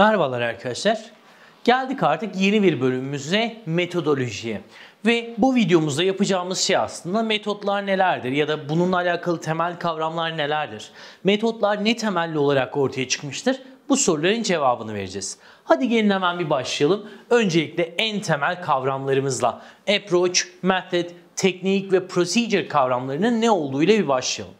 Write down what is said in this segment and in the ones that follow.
Merhabalar arkadaşlar. Geldik artık yeni bir bölümümüze metodolojiye. Ve bu videomuzda yapacağımız şey aslında metotlar nelerdir ya da bununla alakalı temel kavramlar nelerdir? Metotlar ne temelli olarak ortaya çıkmıştır? Bu soruların cevabını vereceğiz. Hadi gelin hemen bir başlayalım. Öncelikle en temel kavramlarımızla approach, method, teknik ve procedure kavramlarının ne olduğu ile bir başlayalım.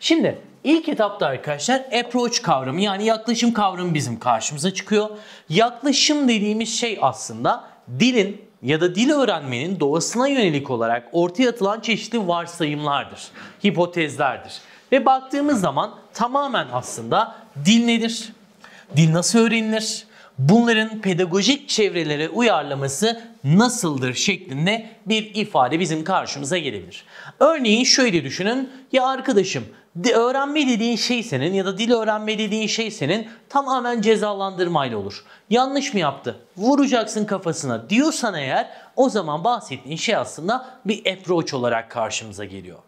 Şimdi İlk etapta arkadaşlar approach kavramı yani yaklaşım kavramı bizim karşımıza çıkıyor. Yaklaşım dediğimiz şey aslında dilin ya da dil öğrenmenin doğasına yönelik olarak ortaya atılan çeşitli varsayımlardır, hipotezlerdir. Ve baktığımız zaman tamamen aslında dil nedir? Dil nasıl öğrenilir? bunların pedagojik çevrelere uyarlaması nasıldır şeklinde bir ifade bizim karşımıza gelebilir. Örneğin şöyle düşünün. Ya arkadaşım öğrenme dediğin şey senin ya da dil öğrenme dediğin şey senin tamamen cezalandırmayla olur. Yanlış mı yaptı? Vuracaksın kafasına diyorsan eğer o zaman bahsettiğin şey aslında bir approach olarak karşımıza geliyor.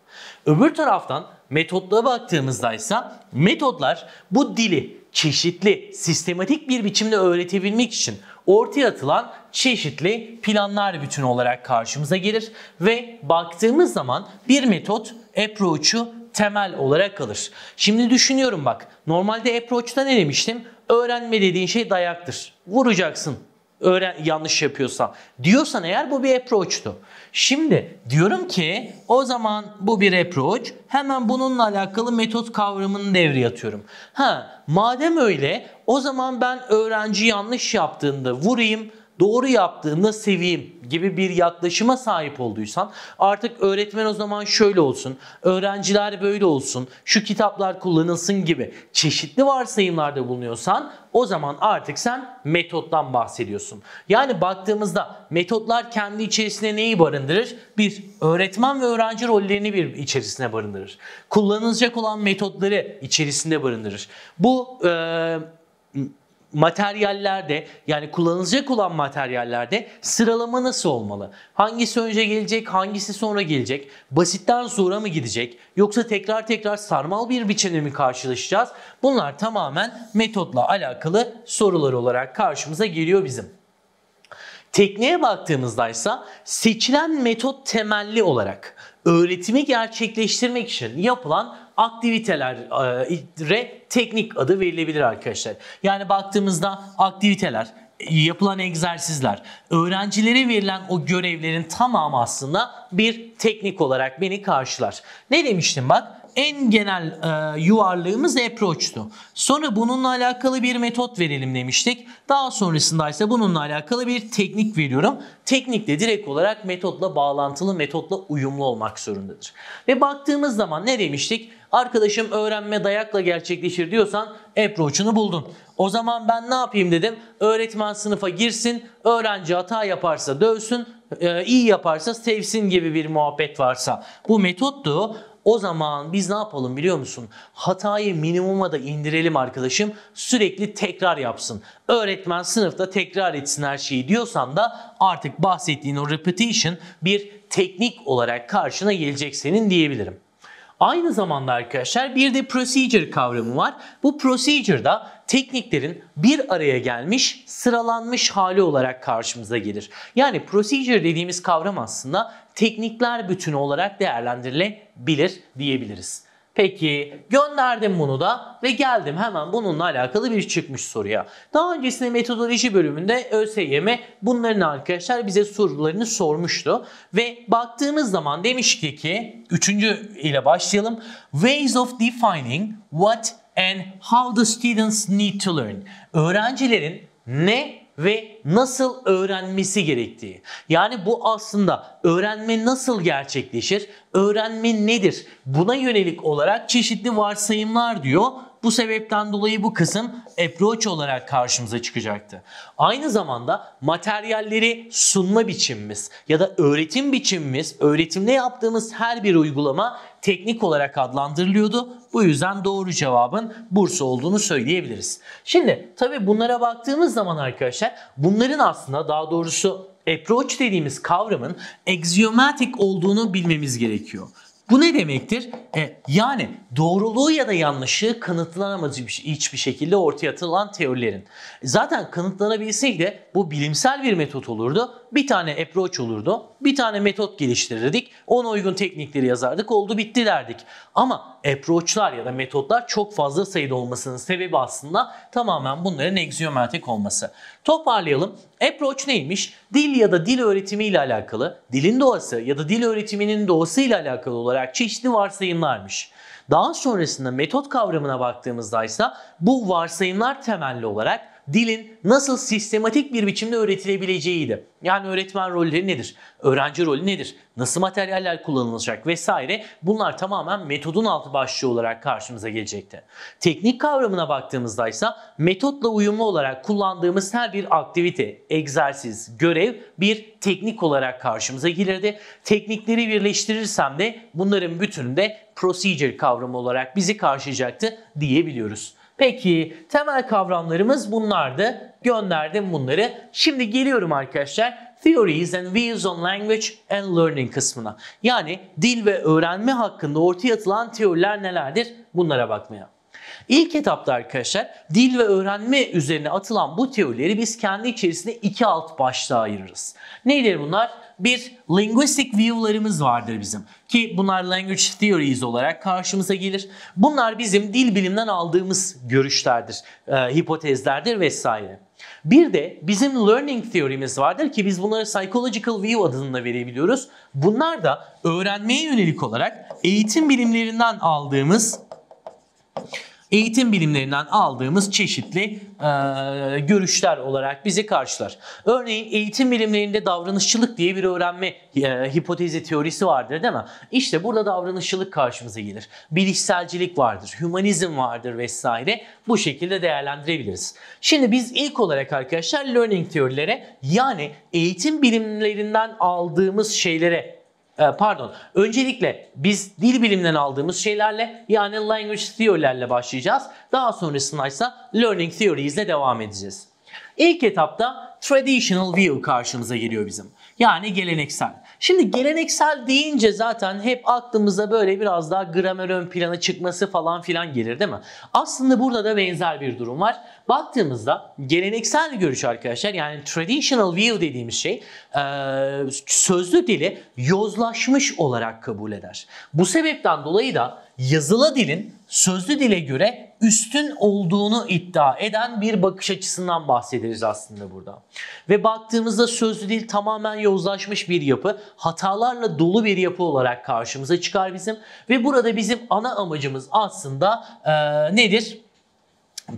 Öbür taraftan metotlara baktığımızda ise metotlar bu dili çeşitli, sistematik bir biçimde öğretebilmek için ortaya atılan çeşitli planlar bütün olarak karşımıza gelir ve baktığımız zaman bir metot approach'u temel olarak alır. Şimdi düşünüyorum bak. Normalde approach'ta ne demiştim? Öğrenme dediğin şey dayaktır. Vuracaksın. Öğren yanlış yapıyorsa. Diyorsan eğer bu bir approach'tu. Şimdi diyorum ki o zaman bu bir approach. Hemen bununla alakalı metot kavramını devreye atıyorum. Ha madem öyle o zaman ben öğrenci yanlış yaptığında vurayım doğru yaptığımda seveyim gibi bir yaklaşıma sahip olduysan artık öğretmen o zaman şöyle olsun, öğrenciler böyle olsun, şu kitaplar kullanılsın gibi çeşitli varsayımlarda bulunuyorsan o zaman artık sen metottan bahsediyorsun. Yani baktığımızda metotlar kendi içerisinde neyi barındırır? Bir, öğretmen ve öğrenci rollerini bir içerisine barındırır. Kullanılacak olan metotları içerisinde barındırır. Bu ee, materyallerde yani kullanılacak olan materyallerde sıralama nasıl olmalı? Hangisi önce gelecek, hangisi sonra gelecek? Basitten zora mı gidecek? Yoksa tekrar tekrar sarmal bir biçimde mi karşılaşacağız? Bunlar tamamen metotla alakalı sorular olarak karşımıza geliyor bizim. Tekneye baktığımızda ise seçilen metot temelli olarak öğretimi gerçekleştirmek için yapılan aktivitelere teknik adı verilebilir arkadaşlar. Yani baktığımızda aktiviteler, e, yapılan egzersizler, öğrencilere verilen o görevlerin tamamı aslında bir teknik olarak beni karşılar. Ne demiştim bak? en genel e, yuvarlığımız approach'tu. Sonra bununla alakalı bir metot verelim demiştik. Daha sonrasında ise bununla alakalı bir teknik veriyorum. Teknik de direkt olarak metotla bağlantılı, metotla uyumlu olmak zorundadır. Ve baktığımız zaman ne demiştik? Arkadaşım öğrenme dayakla gerçekleşir diyorsan approach'unu buldun. O zaman ben ne yapayım dedim. Öğretmen sınıfa girsin, öğrenci hata yaparsa dövsün, e, iyi yaparsa sevsin gibi bir muhabbet varsa. Bu metottu o zaman biz ne yapalım biliyor musun? Hatayı minimuma da indirelim arkadaşım. Sürekli tekrar yapsın. Öğretmen sınıfta tekrar etsin her şeyi diyorsan da artık bahsettiğin o repetition bir teknik olarak karşına gelecek senin diyebilirim. Aynı zamanda arkadaşlar bir de procedure kavramı var. Bu procedure'da tekniklerin bir araya gelmiş, sıralanmış hali olarak karşımıza gelir. Yani procedure dediğimiz kavram aslında teknikler bütünü olarak değerlendirilebilir diyebiliriz. Peki gönderdim bunu da ve geldim hemen bununla alakalı bir çıkmış soruya. Daha öncesinde metodoloji bölümünde ÖSYM bunların arkadaşlar bize sorularını sormuştu. Ve baktığımız zaman demişti ki üçüncü ile başlayalım. Ways of defining what and how the students need to learn. Öğrencilerin ne ve nasıl öğrenmesi gerektiği. Yani bu aslında öğrenme nasıl gerçekleşir, öğrenme nedir? Buna yönelik olarak çeşitli varsayımlar diyor. Bu sebepten dolayı bu kısım approach olarak karşımıza çıkacaktı. Aynı zamanda materyalleri sunma biçimimiz ya da öğretim biçimimiz, öğretimde yaptığımız her bir uygulama teknik olarak adlandırılıyordu. Bu yüzden doğru cevabın Bursa olduğunu söyleyebiliriz. Şimdi tabi bunlara baktığımız zaman arkadaşlar bunların aslında daha doğrusu approach dediğimiz kavramın axiomatic olduğunu bilmemiz gerekiyor. Bu ne demektir? E, yani doğruluğu ya da yanlışı kanıtlanamaz hiçbir şekilde ortaya atılan teorilerin. Zaten kanıtlanabilseydi bu bilimsel bir metot olurdu bir tane approach olurdu. Bir tane metot geliştirirdik. Ona uygun teknikleri yazardık. Oldu bitti derdik. Ama approach'lar ya da metotlar çok fazla sayıda olmasının sebebi aslında tamamen bunların egziyomatik olması. Toparlayalım. Approach neymiş? Dil ya da dil öğretimi ile alakalı, dilin doğası ya da dil öğretiminin doğası ile alakalı olarak çeşitli varsayımlarmış. Daha sonrasında metot kavramına baktığımızda ise bu varsayımlar temelli olarak dilin nasıl sistematik bir biçimde öğretilebileceğiydi. Yani öğretmen rolleri nedir? Öğrenci rolü nedir? Nasıl materyaller kullanılacak vesaire bunlar tamamen metodun altı başlığı olarak karşımıza gelecekti. Teknik kavramına baktığımızda ise metotla uyumlu olarak kullandığımız her bir aktivite, egzersiz, görev bir teknik olarak karşımıza gelirdi. Teknikleri birleştirirsem de bunların bütünü de procedure kavramı olarak bizi karşılayacaktı diyebiliyoruz. Peki temel kavramlarımız bunlardı. Gönderdim bunları. Şimdi geliyorum arkadaşlar Theories and Views on Language and Learning kısmına. Yani dil ve öğrenme hakkında ortaya atılan teoriler nelerdir? Bunlara bakmaya. İlk etapta arkadaşlar dil ve öğrenme üzerine atılan bu teorileri biz kendi içerisinde iki alt başlığa ayırırız. Neyleri bunlar? Bir, linguistic view'larımız vardır bizim. Ki bunlar language theories olarak karşımıza gelir. Bunlar bizim dil bilimden aldığımız görüşlerdir, e, hipotezlerdir vesaire. Bir de bizim learning teorimiz vardır ki biz bunları psychological view adında verebiliyoruz. Bunlar da öğrenmeye yönelik olarak eğitim bilimlerinden aldığımız eğitim bilimlerinden aldığımız çeşitli e, görüşler olarak bizi karşılar. Örneğin eğitim bilimlerinde davranışçılık diye bir öğrenme e, hipotezi teorisi vardır değil mi? İşte burada davranışçılık karşımıza gelir. Bilişselcilik vardır, hümanizm vardır vesaire. Bu şekilde değerlendirebiliriz. Şimdi biz ilk olarak arkadaşlar learning teorilere yani eğitim bilimlerinden aldığımız şeylere ee, pardon. Öncelikle biz dil biliminden aldığımız şeylerle yani language theory'lerle başlayacağız. Daha sonrasında ise learning theories ile devam edeceğiz. İlk etapta traditional view karşımıza geliyor bizim. Yani geleneksel. Şimdi geleneksel deyince zaten hep aklımıza böyle biraz daha gramer ön planı çıkması falan filan gelir değil mi? Aslında burada da benzer bir durum var. Baktığımızda geleneksel görüş arkadaşlar yani traditional view dediğimiz şey sözlü dili yozlaşmış olarak kabul eder. Bu sebepten dolayı da yazılı dilin sözlü dile göre üstün olduğunu iddia eden bir bakış açısından bahsederiz aslında burada. Ve baktığımızda sözlü dil tamamen yozlaşmış bir yapı, hatalarla dolu bir yapı olarak karşımıza çıkar bizim. Ve burada bizim ana amacımız aslında e, nedir?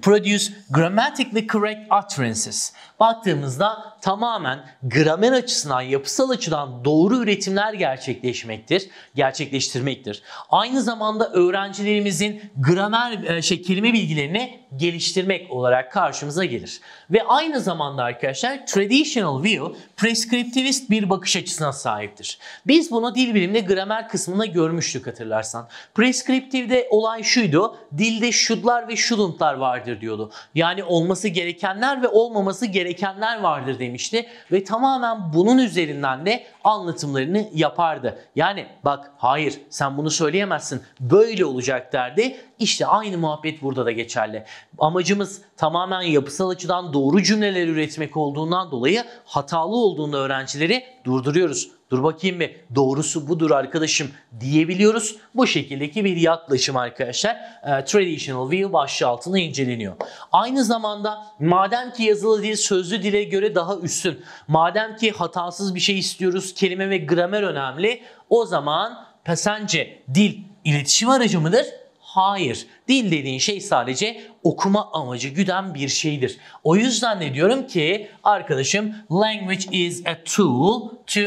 produce grammatically correct utterances. Baktığımızda tamamen gramer açısından, yapısal açıdan doğru üretimler gerçekleşmektir, gerçekleştirmektir. Aynı zamanda öğrencilerimizin gramer e, şey, kelime bilgilerini geliştirmek olarak karşımıza gelir. Ve aynı zamanda arkadaşlar traditional view preskriptivist bir bakış açısına sahiptir. Biz bunu dil bilimde gramer kısmında görmüştük hatırlarsan. Preskriptivde olay şuydu. Dilde should'lar ve shouldn't'lar vardır diyordu. Yani olması gerekenler ve olmaması gerekenler vardır demişti ve tamamen bunun üzerinden de anlatımlarını yapardı. Yani bak hayır sen bunu söyleyemezsin böyle olacak derdi işte aynı muhabbet burada da geçerli. Amacımız tamamen yapısal açıdan doğru cümleler üretmek olduğundan dolayı hatalı olduğunda öğrencileri durduruyoruz. Dur bakayım bir doğrusu budur arkadaşım diyebiliyoruz. Bu şekildeki bir yaklaşım arkadaşlar e, traditional view başlığı altında inceleniyor. Aynı zamanda madem ki yazılı dil sözlü dile göre daha üstün, madem ki hatasız bir şey istiyoruz, kelime ve gramer önemli o zaman pasence dil iletişim aracı mıdır? Hayır. Dil dediğin şey sadece okuma amacı güden bir şeydir. O yüzden de diyorum ki arkadaşım language is a tool to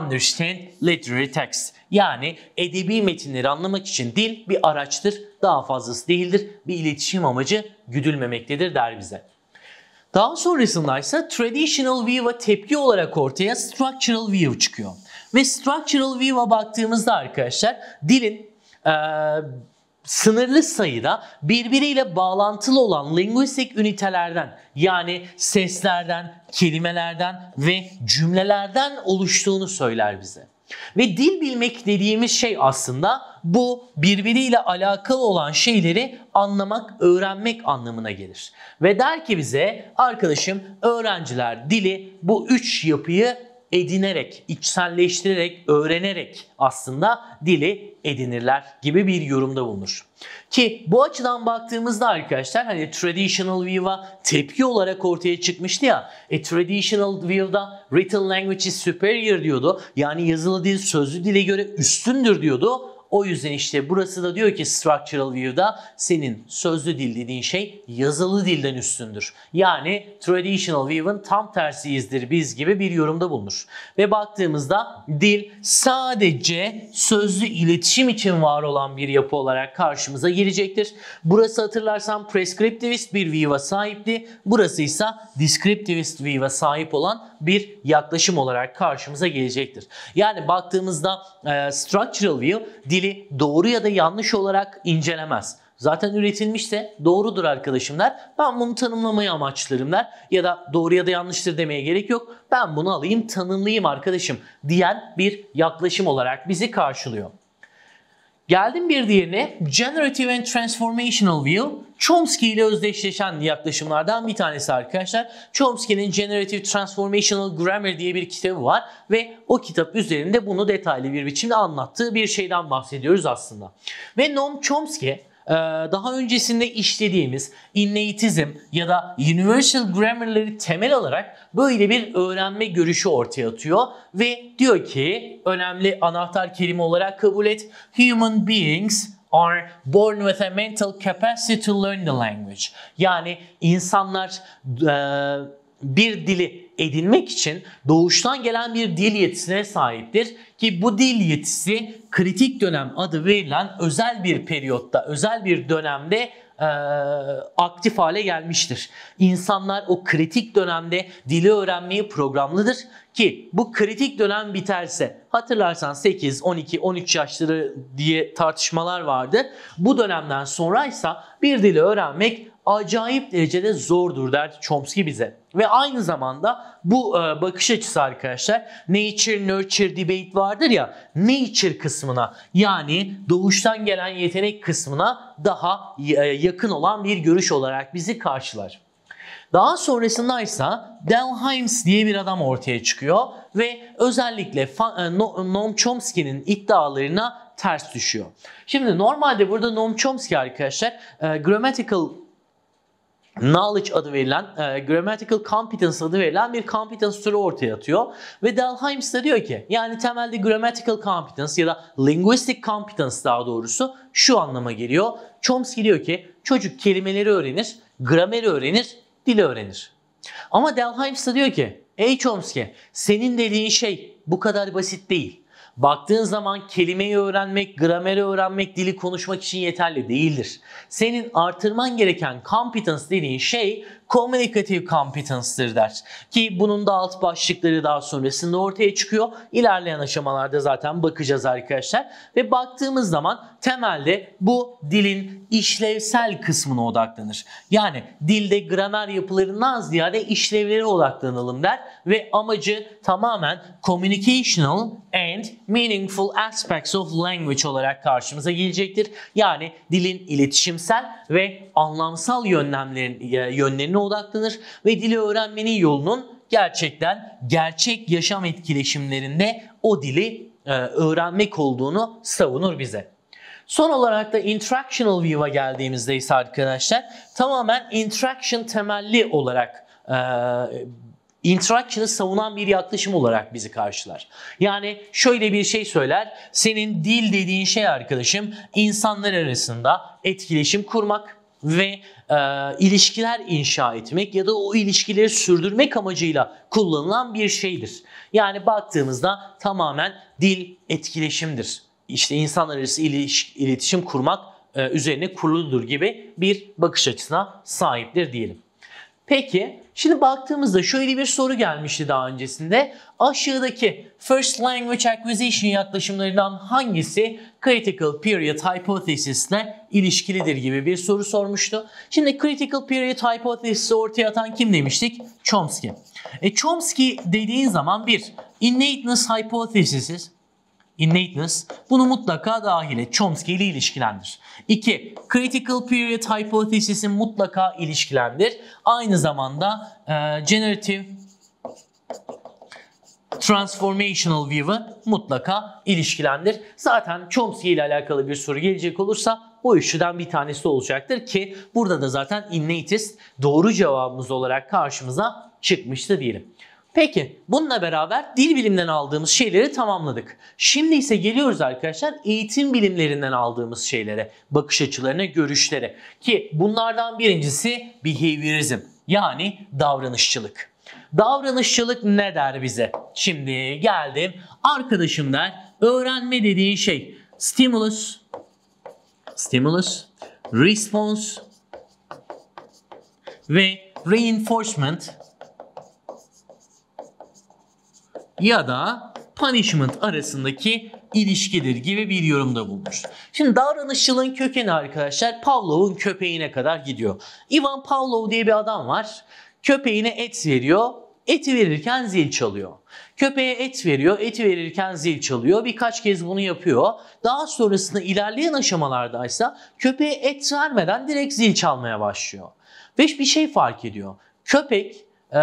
understand literary text. Yani edebi metinleri anlamak için dil bir araçtır, daha fazlası değildir. Bir iletişim amacı güdülmemektedir der bize. Daha sonrasında ise traditional view'a tepki olarak ortaya structural view çıkıyor. Ve structural view'a baktığımızda arkadaşlar dilin ee, sınırlı sayıda birbiriyle bağlantılı olan linguistik ünitelerden yani seslerden, kelimelerden ve cümlelerden oluştuğunu söyler bize. Ve dil bilmek dediğimiz şey aslında bu birbiriyle alakalı olan şeyleri anlamak, öğrenmek anlamına gelir. Ve der ki bize arkadaşım öğrenciler dili bu üç yapıyı edinerek, içselleştirerek, öğrenerek aslında dili edinirler gibi bir yorumda bulunur. Ki bu açıdan baktığımızda arkadaşlar hani traditional view'a tepki olarak ortaya çıkmıştı ya. E traditional view'da written language is superior diyordu. Yani yazılı dil sözlü dile göre üstündür diyordu. O yüzden işte burası da diyor ki structural view'da senin sözlü dil dediğin şey yazılı dilden üstündür. Yani traditional view'ın tam tersiyizdir biz gibi bir yorumda bulunur. Ve baktığımızda dil sadece sözlü iletişim için var olan bir yapı olarak karşımıza gelecektir. Burası hatırlarsam prescriptivist bir view'a sahipti. Burası ise descriptivist view'a sahip olan bir yaklaşım olarak karşımıza gelecektir. Yani baktığımızda e, structural view dili doğru ya da yanlış olarak incelemez. Zaten üretilmiş de doğrudur arkadaşımlar. Ben bunu tanımlamayı amaçlarımlar ya da doğru ya da yanlıştır demeye gerek yok. Ben bunu alayım tanımlayayım arkadaşım diyen bir yaklaşım olarak bizi karşılıyor. Geldim bir diğerine Generative and Transformational View. Chomsky ile özdeşleşen yaklaşımlardan bir tanesi arkadaşlar. Chomsky'nin Generative Transformational Grammar diye bir kitabı var ve o kitap üzerinde bunu detaylı bir biçimde anlattığı bir şeyden bahsediyoruz aslında. Ve Noam Chomsky ee, daha öncesinde işlediğimiz inneitizm ya da universal grammar'ları temel alarak böyle bir öğrenme görüşü ortaya atıyor ve diyor ki önemli anahtar kelime olarak kabul et human beings are born with a mental capacity to learn the language. Yani insanlar e, bir dili edinmek için doğuştan gelen bir dil yetisine sahiptir ki bu dil yetisi kritik dönem adı verilen özel bir periyotta, özel bir dönemde e, aktif hale gelmiştir. İnsanlar o kritik dönemde dili öğrenmeyi programlıdır ki bu kritik dönem biterse hatırlarsan 8, 12, 13 yaşları diye tartışmalar vardı. Bu dönemden sonraysa bir dili öğrenmek acayip derecede zordur der Chomsky bize. Ve aynı zamanda bu e, bakış açısı arkadaşlar nature nurture debate vardır ya nature kısmına yani doğuştan gelen yetenek kısmına daha e, yakın olan bir görüş olarak bizi karşılar. Daha sonrasında ise Delheims diye bir adam ortaya çıkıyor ve özellikle e, Noam Chomsky'nin iddialarına ters düşüyor. Şimdi normalde burada Noam Chomsky arkadaşlar e, grammatical knowledge adı verilen, e, grammatical competence adı verilen bir competence türü ortaya atıyor. Ve Delheims de diyor ki yani temelde grammatical competence ya da linguistic competence daha doğrusu şu anlama geliyor. Chomsky diyor ki çocuk kelimeleri öğrenir, grameri öğrenir, dili öğrenir. Ama Delheims de diyor ki ey Chomsky senin dediğin şey bu kadar basit değil. Baktığın zaman kelimeyi öğrenmek, grameri öğrenmek, dili konuşmak için yeterli değildir. Senin artırman gereken competence dediğin şey communicative competence'dır der. Ki bunun da alt başlıkları daha sonrasında ortaya çıkıyor. İlerleyen aşamalarda zaten bakacağız arkadaşlar. Ve baktığımız zaman temelde bu dilin işlevsel kısmına odaklanır. Yani dilde gramer yapılarından ziyade işlevlere odaklanalım der ve amacı tamamen communicational and meaningful aspects of language olarak karşımıza gelecektir. Yani dilin iletişimsel ve anlamsal yönlemlerin e, yönlerini kendine odaklanır ve dili öğrenmenin yolunun gerçekten gerçek yaşam etkileşimlerinde o dili e, öğrenmek olduğunu savunur bize. Son olarak da interactional view'a geldiğimizde ise arkadaşlar tamamen interaction temelli olarak e, interaction'ı savunan bir yaklaşım olarak bizi karşılar. Yani şöyle bir şey söyler. Senin dil dediğin şey arkadaşım insanlar arasında etkileşim kurmak, ve e, ilişkiler inşa etmek ya da o ilişkileri sürdürmek amacıyla kullanılan bir şeydir. Yani baktığımızda tamamen dil etkileşimdir. İşte insanlar arası iliş, iletişim kurmak e, üzerine kuruludur gibi bir bakış açısına sahiptir diyelim. Peki şimdi baktığımızda şöyle bir soru gelmişti daha öncesinde. Aşağıdaki First Language Acquisition yaklaşımlarından hangisi Critical Period Hypothesis ilişkilidir gibi bir soru sormuştu. Şimdi Critical Period Hypothesis'i ortaya atan kim demiştik? Chomsky. E, Chomsky dediğin zaman bir Innateness Hypothesis'i innateness bunu mutlaka dahil et. Chomsky ile ilişkilendir. 2. Critical period hypothesis'in mutlaka ilişkilendir. Aynı zamanda e, generative transformational view'ı mutlaka ilişkilendir. Zaten Chomsky ile alakalı bir soru gelecek olursa bu üçlüden bir tanesi olacaktır ki burada da zaten innatist doğru cevabımız olarak karşımıza çıkmıştı diyelim. Peki bununla beraber dil bilimden aldığımız şeyleri tamamladık. Şimdi ise geliyoruz arkadaşlar eğitim bilimlerinden aldığımız şeylere, bakış açılarına, görüşlere. Ki bunlardan birincisi behaviorizm yani davranışçılık. Davranışçılık ne der bize? Şimdi geldim arkadaşım der öğrenme dediğin şey stimulus, stimulus, response ve reinforcement ya da punishment arasındaki ilişkidir gibi bir yorumda bulmuş. Şimdi davranışçılığın kökeni arkadaşlar Pavlov'un köpeğine kadar gidiyor. Ivan Pavlov diye bir adam var. Köpeğine et veriyor. Eti verirken zil çalıyor. Köpeğe et veriyor, eti verirken zil çalıyor. Birkaç kez bunu yapıyor. Daha sonrasında ilerleyen aşamalardaysa köpeğe et vermeden direkt zil çalmaya başlıyor. Ve bir şey fark ediyor. Köpek ee,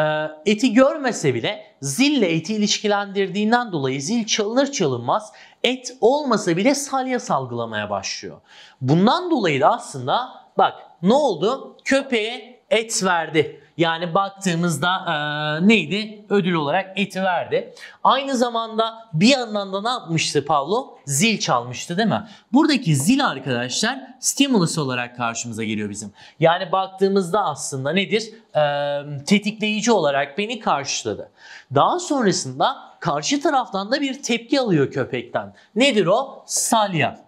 eti görmese bile zille eti ilişkilendirdiğinden dolayı zil çalınır çalınmaz et olmasa bile salya salgılamaya başlıyor. Bundan dolayı da aslında bak ne oldu? Köpeğe et verdi. Yani baktığımızda e, neydi? Ödül olarak eti verdi. Aynı zamanda bir yandan da ne yapmıştı Pablo? Zil çalmıştı değil mi? Buradaki zil arkadaşlar stimulus olarak karşımıza geliyor bizim. Yani baktığımızda aslında nedir? E, tetikleyici olarak beni karşıladı. Daha sonrasında karşı taraftan da bir tepki alıyor köpekten. Nedir o? Salya.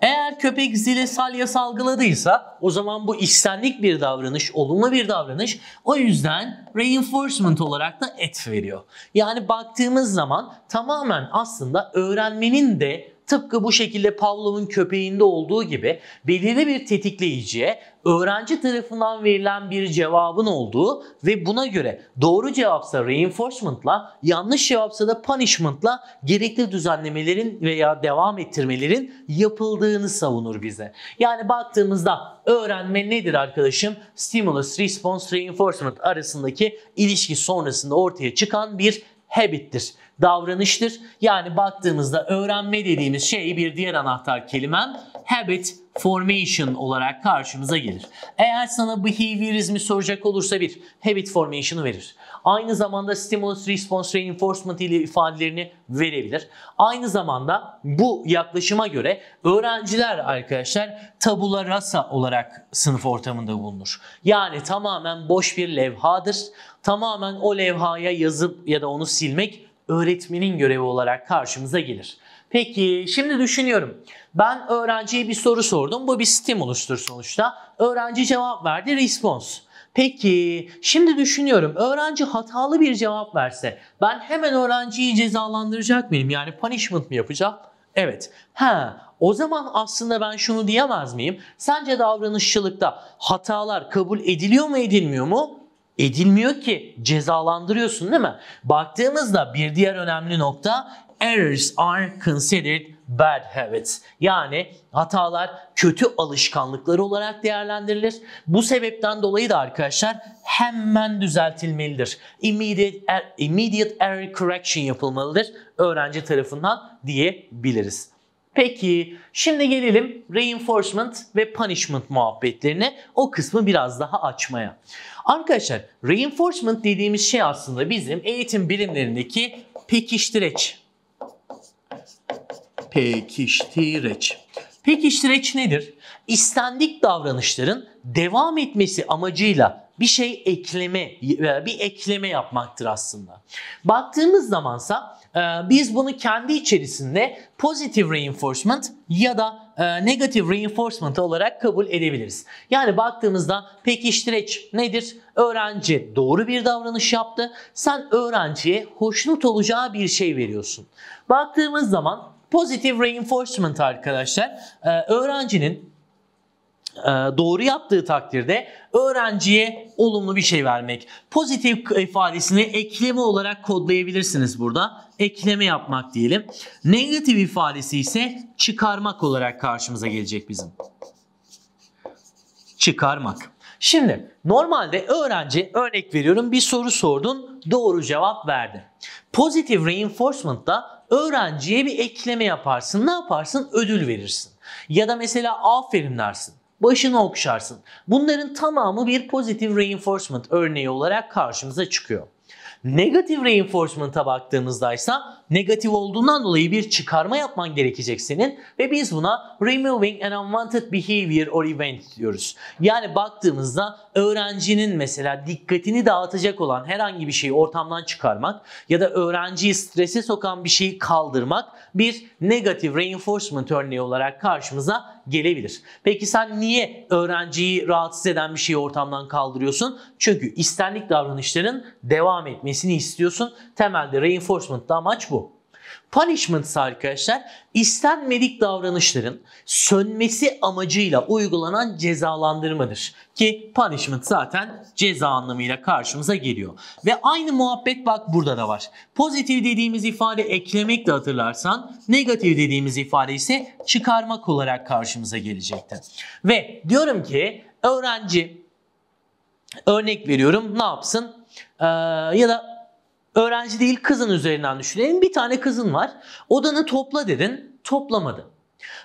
Eğer köpek zile salya salgıladıysa o zaman bu içtenlik bir davranış, olumlu bir davranış. O yüzden reinforcement olarak da et veriyor. Yani baktığımız zaman tamamen aslında öğrenmenin de Tıpkı bu şekilde Pavlov'un köpeğinde olduğu gibi belirli bir tetikleyiciye öğrenci tarafından verilen bir cevabın olduğu ve buna göre doğru cevapsa reinforcement'la, yanlış cevapsa da punishment'la gerekli düzenlemelerin veya devam ettirmelerin yapıldığını savunur bize. Yani baktığımızda öğrenme nedir arkadaşım? Stimulus response reinforcement arasındaki ilişki sonrasında ortaya çıkan bir habit'tir. Davranıştır. Yani baktığımızda öğrenme dediğimiz şey bir diğer anahtar kelimen habit formation olarak karşımıza gelir. Eğer sana behaviorizmi soracak olursa bir habit formation'ı verir. Aynı zamanda stimulus response reinforcement ile ifadelerini verebilir. Aynı zamanda bu yaklaşıma göre öğrenciler arkadaşlar tabula rasa olarak sınıf ortamında bulunur. Yani tamamen boş bir levhadır. Tamamen o levhaya yazıp ya da onu silmek öğretmenin görevi olarak karşımıza gelir. Peki şimdi düşünüyorum. Ben öğrenciye bir soru sordum. Bu bir stimulustur sonuçta. Öğrenci cevap verdi. Response. Peki şimdi düşünüyorum öğrenci hatalı bir cevap verse ben hemen öğrenciyi cezalandıracak mıyım? Yani punishment mı yapacağım? Evet. Ha, o zaman aslında ben şunu diyemez miyim? Sence davranışçılıkta hatalar kabul ediliyor mu edilmiyor mu? Edilmiyor ki cezalandırıyorsun değil mi? Baktığımızda bir diğer önemli nokta errors are considered bad habits. Yani hatalar kötü alışkanlıklar olarak değerlendirilir. Bu sebepten dolayı da arkadaşlar hemen düzeltilmelidir. Immediate, er, immediate error correction yapılmalıdır öğrenci tarafından diyebiliriz. Peki şimdi gelelim reinforcement ve punishment muhabbetlerine o kısmı biraz daha açmaya. Arkadaşlar reinforcement dediğimiz şey aslında bizim eğitim bilimlerindeki pekiştireç Pekiştireç. Pekiştireç nedir? İstendik davranışların devam etmesi amacıyla bir şey ekleme, e, bir ekleme yapmaktır aslında. Baktığımız zamansa ee, biz bunu kendi içerisinde pozitif reinforcement ya da e, negatif reinforcement olarak kabul edebiliriz. Yani baktığımızda peki pekiştireç nedir? Öğrenci doğru bir davranış yaptı. Sen öğrenciye hoşnut olacağı bir şey veriyorsun. Baktığımız zaman pozitif reinforcement arkadaşlar e, öğrencinin e, doğru yaptığı takdirde öğrenciye olumlu bir şey vermek. Pozitif ifadesini ekleme olarak kodlayabilirsiniz burada. Ekleme yapmak diyelim. Negatif ifadesi ise çıkarmak olarak karşımıza gelecek bizim. Çıkarmak. Şimdi normalde öğrenci örnek veriyorum bir soru sordun doğru cevap verdi. Pozitif reinforcement da öğrenciye bir ekleme yaparsın. Ne yaparsın? Ödül verirsin. Ya da mesela aferin dersin başını okşarsın. Bunların tamamı bir pozitif reinforcement örneği olarak karşımıza çıkıyor. Negatif reinforcement'a baktığımızda ise negatif olduğundan dolayı bir çıkarma yapman gerekecek senin ve biz buna removing an unwanted behavior or event diyoruz. Yani baktığımızda öğrencinin mesela dikkatini dağıtacak olan herhangi bir şeyi ortamdan çıkarmak ya da öğrenciyi strese sokan bir şeyi kaldırmak bir negatif reinforcement örneği olarak karşımıza gelebilir. Peki sen niye öğrenciyi rahatsız eden bir şeyi ortamdan kaldırıyorsun? Çünkü istenlik davranışların devam etmesini istiyorsun. Temelde reinforcement da amaç bu. Punishment arkadaşlar istenmedik davranışların sönmesi amacıyla uygulanan cezalandırmadır. Ki punishment zaten ceza anlamıyla karşımıza geliyor. Ve aynı muhabbet bak burada da var. Pozitif dediğimiz ifade eklemek de hatırlarsan negatif dediğimiz ifade ise çıkarmak olarak karşımıza gelecektir. Ve diyorum ki öğrenci örnek veriyorum ne yapsın ee, ya da Öğrenci değil kızın üzerinden düşünelim. Bir tane kızın var. Odanı topla dedin. Toplamadı.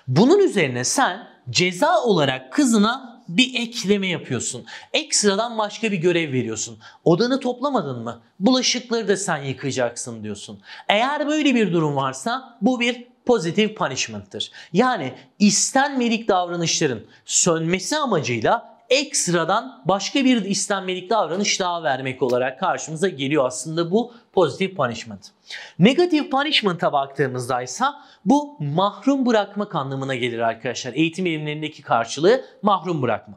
Bunun üzerine sen ceza olarak kızına bir ekleme yapıyorsun. Ekstradan başka bir görev veriyorsun. Odanı toplamadın mı? Bulaşıkları da sen yıkayacaksın diyorsun. Eğer böyle bir durum varsa bu bir pozitif punishment'tır. Yani istenmedik davranışların sönmesi amacıyla ekstradan başka bir istenmedik davranış daha vermek olarak karşımıza geliyor aslında bu pozitif punishment. Negatif punishment'a baktığımızda ise bu mahrum bırakmak anlamına gelir arkadaşlar. Eğitim bilimlerindeki karşılığı mahrum bırakma.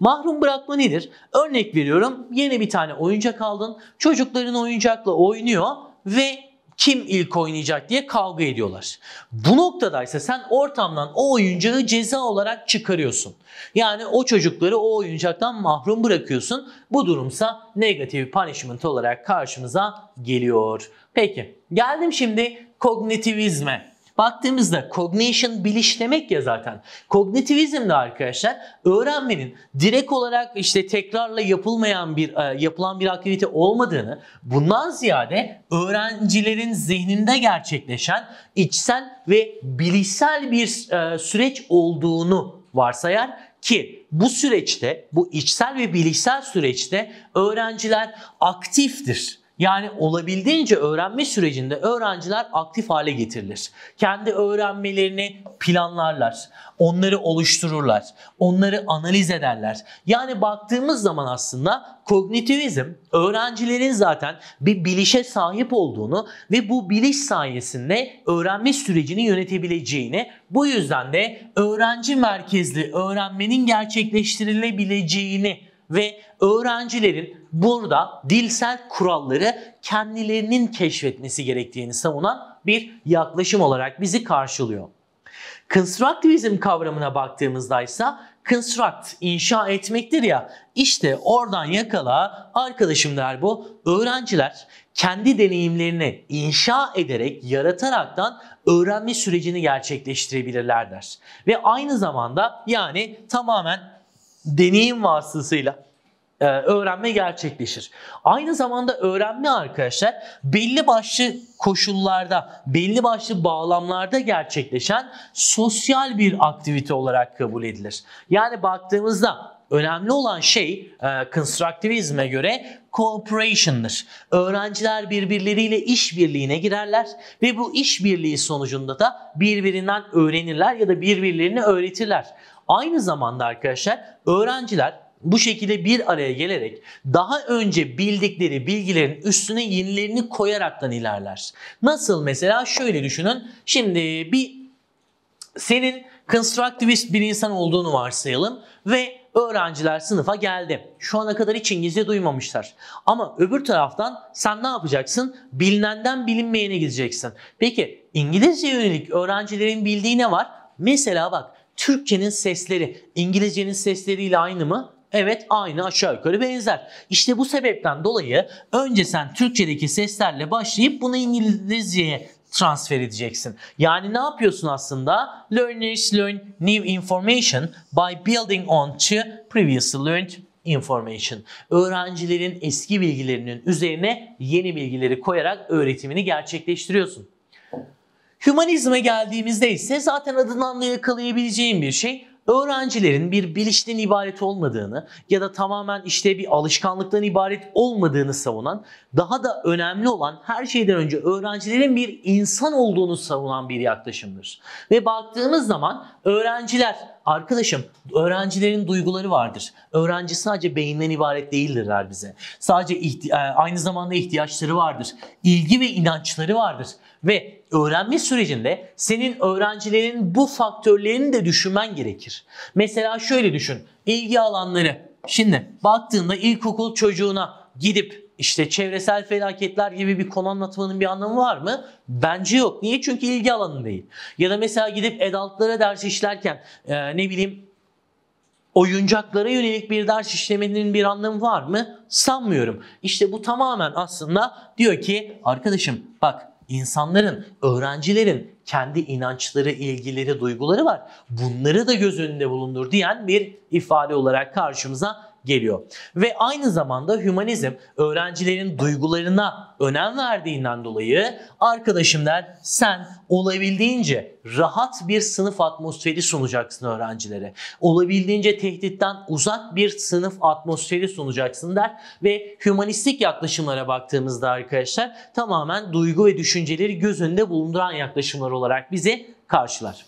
Mahrum bırakma nedir? Örnek veriyorum yeni bir tane oyuncak aldın. Çocukların oyuncakla oynuyor ve kim ilk oynayacak diye kavga ediyorlar. Bu noktada ise sen ortamdan o oyuncağı ceza olarak çıkarıyorsun. Yani o çocukları o oyuncaktan mahrum bırakıyorsun. Bu durumsa negatif punishment olarak karşımıza geliyor. Peki geldim şimdi kognitivizme. Baktığımızda cognition biliş demek ya zaten. Kognitivizm de arkadaşlar öğrenmenin direkt olarak işte tekrarla yapılmayan bir e, yapılan bir aktivite olmadığını bundan ziyade öğrencilerin zihninde gerçekleşen içsel ve bilişsel bir e, süreç olduğunu varsayar ki bu süreçte bu içsel ve bilişsel süreçte öğrenciler aktiftir yani olabildiğince öğrenme sürecinde öğrenciler aktif hale getirilir. Kendi öğrenmelerini planlarlar, onları oluştururlar, onları analiz ederler. Yani baktığımız zaman aslında kognitivizm öğrencilerin zaten bir bilişe sahip olduğunu ve bu biliş sayesinde öğrenme sürecini yönetebileceğini, bu yüzden de öğrenci merkezli öğrenmenin gerçekleştirilebileceğini ve öğrencilerin burada dilsel kuralları kendilerinin keşfetmesi gerektiğini savunan bir yaklaşım olarak bizi karşılıyor. Constructivism kavramına baktığımızda ise construct inşa etmektir ya işte oradan yakala arkadaşım der bu öğrenciler kendi deneyimlerini inşa ederek yarataraktan öğrenme sürecini gerçekleştirebilirler der. Ve aynı zamanda yani tamamen deneyim vasıtasıyla e, öğrenme gerçekleşir. Aynı zamanda öğrenme arkadaşlar belli başlı koşullarda, belli başlı bağlamlarda gerçekleşen sosyal bir aktivite olarak kabul edilir. Yani baktığımızda önemli olan şey konstruktivizme e, göre cooperation'dır. Öğrenciler birbirleriyle işbirliğine girerler ve bu işbirliği sonucunda da birbirinden öğrenirler ya da birbirlerini öğretirler. Aynı zamanda arkadaşlar öğrenciler bu şekilde bir araya gelerek daha önce bildikleri bilgilerin üstüne yenilerini koyaraktan ilerler. Nasıl mesela şöyle düşünün. Şimdi bir senin constructivist bir insan olduğunu varsayalım ve öğrenciler sınıfa geldi. Şu ana kadar hiç İngilizce duymamışlar. Ama öbür taraftan sen ne yapacaksın? Bilinenden bilinmeyene gideceksin. Peki İngilizce yönelik öğrencilerin bildiği ne var? Mesela bak Türkçenin sesleri İngilizcenin sesleriyle aynı mı? Evet aynı aşağı yukarı benzer. İşte bu sebepten dolayı önce sen Türkçedeki seslerle başlayıp bunu İngilizceye transfer edeceksin. Yani ne yapıyorsun aslında? Learners learn new information by building on to previously learned information. Öğrencilerin eski bilgilerinin üzerine yeni bilgileri koyarak öğretimini gerçekleştiriyorsun. Hümanizme geldiğimizde ise zaten adından da yakalayabileceğim bir şey öğrencilerin bir bilinçten ibaret olmadığını ya da tamamen işte bir alışkanlıktan ibaret olmadığını savunan, daha da önemli olan her şeyden önce öğrencilerin bir insan olduğunu savunan bir yaklaşımdır. Ve baktığımız zaman öğrenciler, arkadaşım öğrencilerin duyguları vardır. Öğrenci sadece beyinden ibaret değildirler bize. Sadece e, aynı zamanda ihtiyaçları vardır. ilgi ve inançları vardır. Ve öğrenme sürecinde senin öğrencilerin bu faktörlerini de düşünmen gerekir. Mesela şöyle düşün. ilgi alanları. Şimdi baktığında ilkokul çocuğuna gidip işte çevresel felaketler gibi bir konu anlatmanın bir anlamı var mı? Bence yok. Niye? Çünkü ilgi alanı değil. Ya da mesela gidip adultlara ders işlerken e, ne bileyim oyuncaklara yönelik bir ders işlemenin bir anlamı var mı? Sanmıyorum. İşte bu tamamen aslında diyor ki arkadaşım bak İnsanların, öğrencilerin kendi inançları, ilgileri, duyguları var. Bunları da göz önünde bulundur diyen bir ifade olarak karşımıza geliyor. Ve aynı zamanda hümanizm öğrencilerin duygularına önem verdiğinden dolayı arkadaşım der sen olabildiğince rahat bir sınıf atmosferi sunacaksın öğrencilere. Olabildiğince tehditten uzak bir sınıf atmosferi sunacaksın der ve hümanistik yaklaşımlara baktığımızda arkadaşlar tamamen duygu ve düşünceleri göz önünde bulunduran yaklaşımlar olarak bizi karşılar.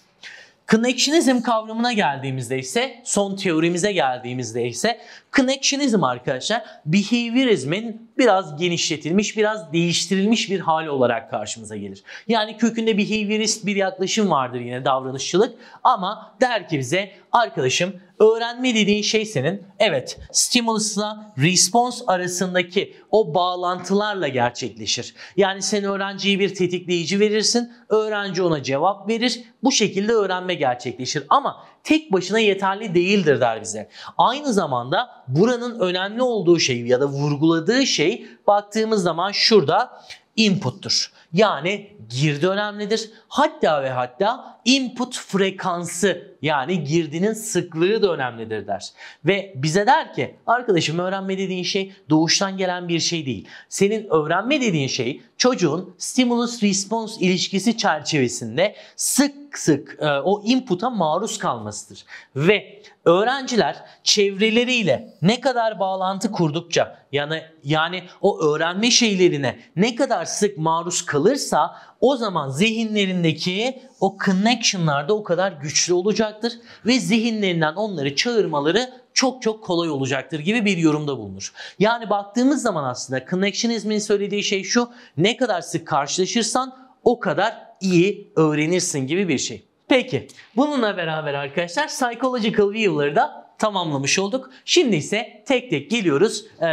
Connectionism kavramına geldiğimizde ise, son teorimize geldiğimizde ise Connectionism arkadaşlar behaviorizmin biraz genişletilmiş, biraz değiştirilmiş bir hali olarak karşımıza gelir. Yani kökünde behaviorist bir yaklaşım vardır yine davranışçılık ama der ki bize arkadaşım Öğrenme dediğin şey senin evet stimulusla response arasındaki o bağlantılarla gerçekleşir. Yani sen öğrenciye bir tetikleyici verirsin, öğrenci ona cevap verir. Bu şekilde öğrenme gerçekleşir ama tek başına yeterli değildir der bize. Aynı zamanda buranın önemli olduğu şey ya da vurguladığı şey baktığımız zaman şurada input'tur. Yani girdi önemlidir. Hatta ve hatta input frekansı yani girdinin sıklığı da önemlidir der. Ve bize der ki arkadaşım öğrenme dediğin şey doğuştan gelen bir şey değil. Senin öğrenme dediğin şey çocuğun stimulus response ilişkisi çerçevesinde sık sık e, o input'a maruz kalmasıdır. Ve öğrenciler çevreleriyle ne kadar bağlantı kurdukça yani yani o öğrenme şeylerine ne kadar sık maruz kalırsa kalırsa o zaman zihinlerindeki o connection'lar da o kadar güçlü olacaktır ve zihinlerinden onları çağırmaları çok çok kolay olacaktır gibi bir yorumda bulunur. Yani baktığımız zaman aslında connectionizmin söylediği şey şu. Ne kadar sık karşılaşırsan o kadar iyi öğrenirsin gibi bir şey. Peki bununla beraber arkadaşlar psychological view'ları da tamamlamış olduk. Şimdi ise tek tek geliyoruz e,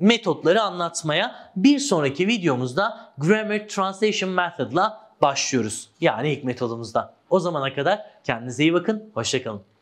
metotları anlatmaya. Bir sonraki videomuzda Grammar Translation Method'la başlıyoruz. Yani ilk metodumuzda. O zamana kadar kendinize iyi bakın. Hoşçakalın.